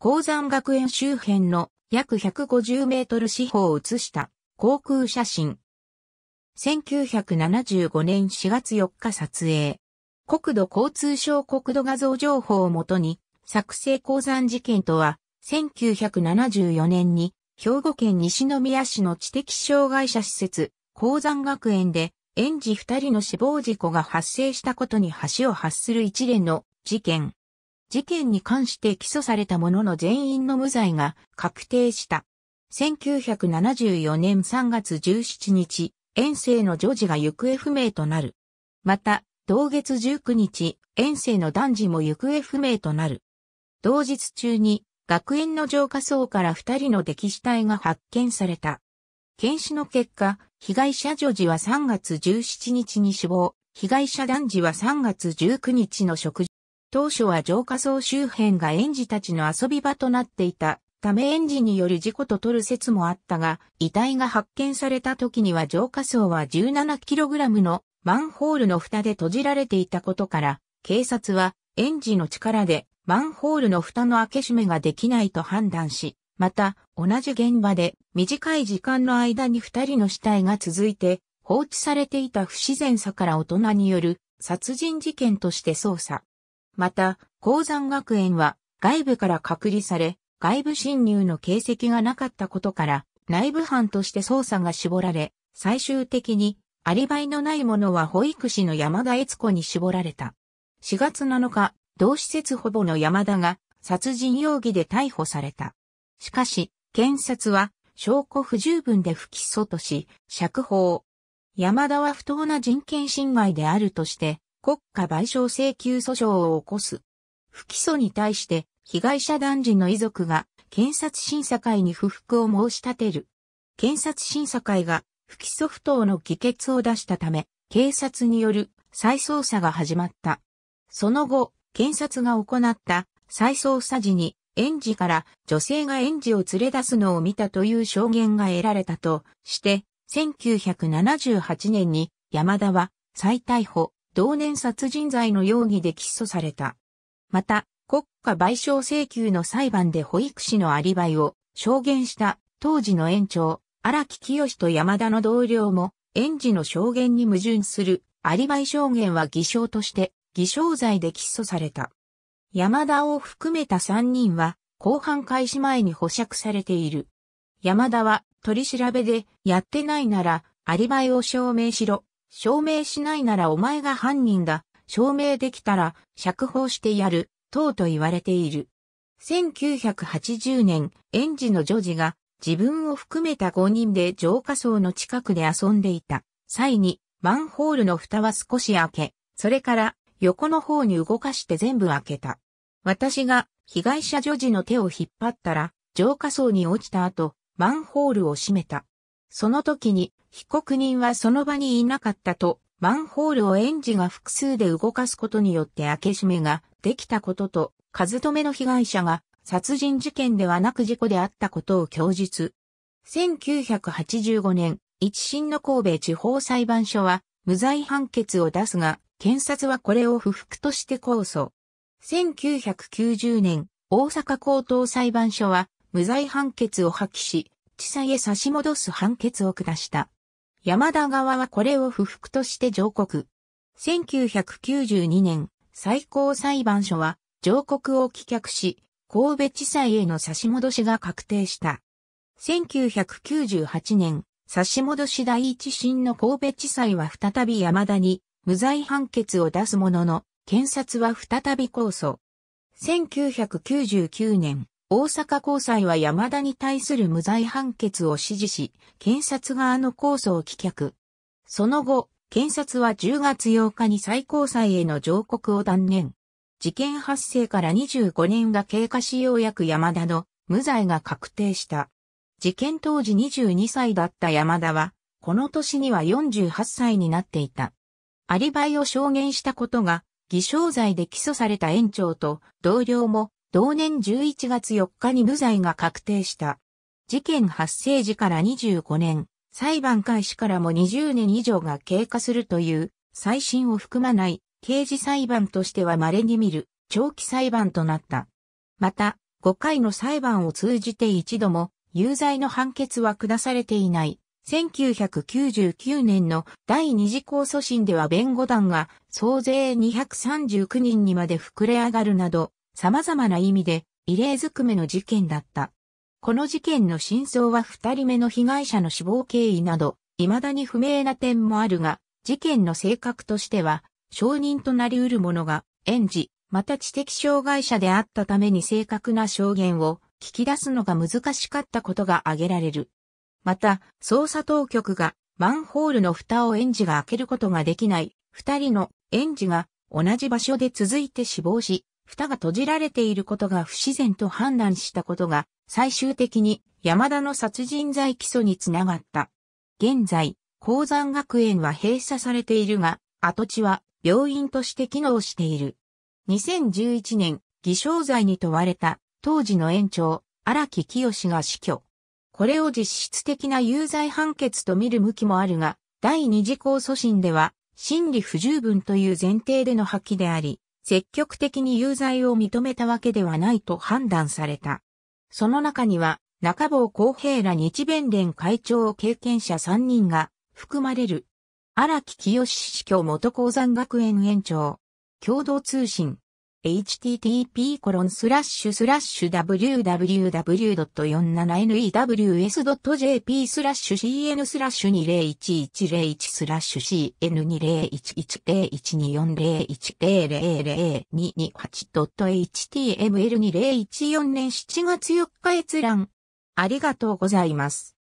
鉱山学園周辺の約150メートル四方を写した航空写真。1975年4月4日撮影。国土交通省国土画像情報をもとに、作成鉱山事件とは、1974年に、兵庫県西宮市の知的障害者施設、鉱山学園で、園児二人の死亡事故が発生したことに橋を発する一連の事件、事件に関して起訴された者の全員の無罪が確定した。1974年3月17日、遠征の女児が行方不明となる。また、同月19日、遠征の男児も行方不明となる。同日中に、学園の浄化層から二人の溺死体が発見された。検視の結果、被害者女児は3月17日に死亡、被害者男児は3月19日の食事当初は浄化層周辺が園児たちの遊び場となっていたため園児による事故と取る説もあったが、遺体が発見された時には浄化層は 17kg のマンホールの蓋で閉じられていたことから、警察は園児の力でマンホールの蓋の開け閉めができないと判断し、また同じ現場で短い時間の間に二人の死体が続いて放置されていた不自然さから大人による殺人事件として捜査。また、鉱山学園は外部から隔離され、外部侵入の形跡がなかったことから、内部犯として捜査が絞られ、最終的にアリバイのない者は保育士の山田悦子に絞られた。4月7日、同施設保護の山田が殺人容疑で逮捕された。しかし、検察は証拠不十分で不起訴とし、釈放。山田は不当な人権侵害であるとして、国家賠償請求訴訟を起こす。不起訴に対して、被害者男児の遺族が、検察審査会に不服を申し立てる。検察審査会が、不起訴不当の議決を出したため、警察による再捜査が始まった。その後、検察が行った再捜査時に、園児から女性が園児を連れ出すのを見たという証言が得られたとして、1978年に山田は再逮捕。同年殺人罪の容疑で起訴された。また、国家賠償請求の裁判で保育士のアリバイを証言した当時の園長、荒木清と山田の同僚も、園児の証言に矛盾するアリバイ証言は偽証として偽証罪で起訴された。山田を含めた3人は公判開始前に保釈されている。山田は取り調べでやってないならアリバイを証明しろ証明しないならお前が犯人だ。証明できたら釈放してやる。等と言われている。1980年、園児の女児が自分を含めた5人で浄化層の近くで遊んでいた際にマンホールの蓋は少し開け、それから横の方に動かして全部開けた。私が被害者女児の手を引っ張ったら浄化層に落ちた後、マンホールを閉めた。その時に被告人はその場にいなかったと、マンホールを園児が複数で動かすことによって開け閉めができたことと、数止めの被害者が殺人事件ではなく事故であったことを供述。1985年、一審の神戸地方裁判所は無罪判決を出すが、検察はこれを不服として控訴。1990年、大阪高等裁判所は無罪判決を破棄し、地裁へ差し戻す判決を下した。山田側はこれを不服として上告。1992年、最高裁判所は上告を棄却し、神戸地裁への差し戻しが確定した。1998年、差し戻し第一審の神戸地裁は再び山田に無罪判決を出すものの、検察は再び控訴。1999年、大阪高裁は山田に対する無罪判決を支持し、検察側の控訴を棄却。その後、検察は10月8日に最高裁への上告を断念。事件発生から25年が経過しようやく山田の無罪が確定した。事件当時22歳だった山田は、この年には48歳になっていた。アリバイを証言したことが、偽証罪で起訴された園長と同僚も同年11月4日に無罪が確定した。事件発生時から25年、裁判開始からも20年以上が経過するという、再審を含まない刑事裁判としては稀に見る長期裁判となった。また、5回の裁判を通じて一度も有罪の判決は下されていない。1999年の第二次控訴審では弁護団が総勢239人にまで膨れ上がるなど、様々な意味で異例ずくめの事件だった。この事件の真相は二人目の被害者の死亡経緯など、未だに不明な点もあるが、事件の性格としては、証人となり得る者が、園児、また知的障害者であったために正確な証言を聞き出すのが難しかったことが挙げられる。また、捜査当局がマンホールの蓋を園児が開けることができない、二人の園児が同じ場所で続いて死亡し、蓋が閉じられていることが不自然と判断したことが、最終的に山田の殺人罪起訴につながった。現在、鉱山学園は閉鎖されているが、跡地は病院として機能している。2011年、偽証罪に問われた当時の園長、荒木清が死去。これを実質的な有罪判決と見る向きもあるが、第二次控訴審では、審理不十分という前提での破棄であり、積極的に有罪を認めたわけではないと判断された。その中には、中坊公平ら日弁連会長経験者3人が含まれる。荒木清司教元鉱山学園園長、共同通信、http コロンスラッシュスラッシュ www.47news.jp スラッシュ cn スラッシュ201101スラッシュ cn2011012401000228.html2014 年7月4日閲覧。ありがとうございます。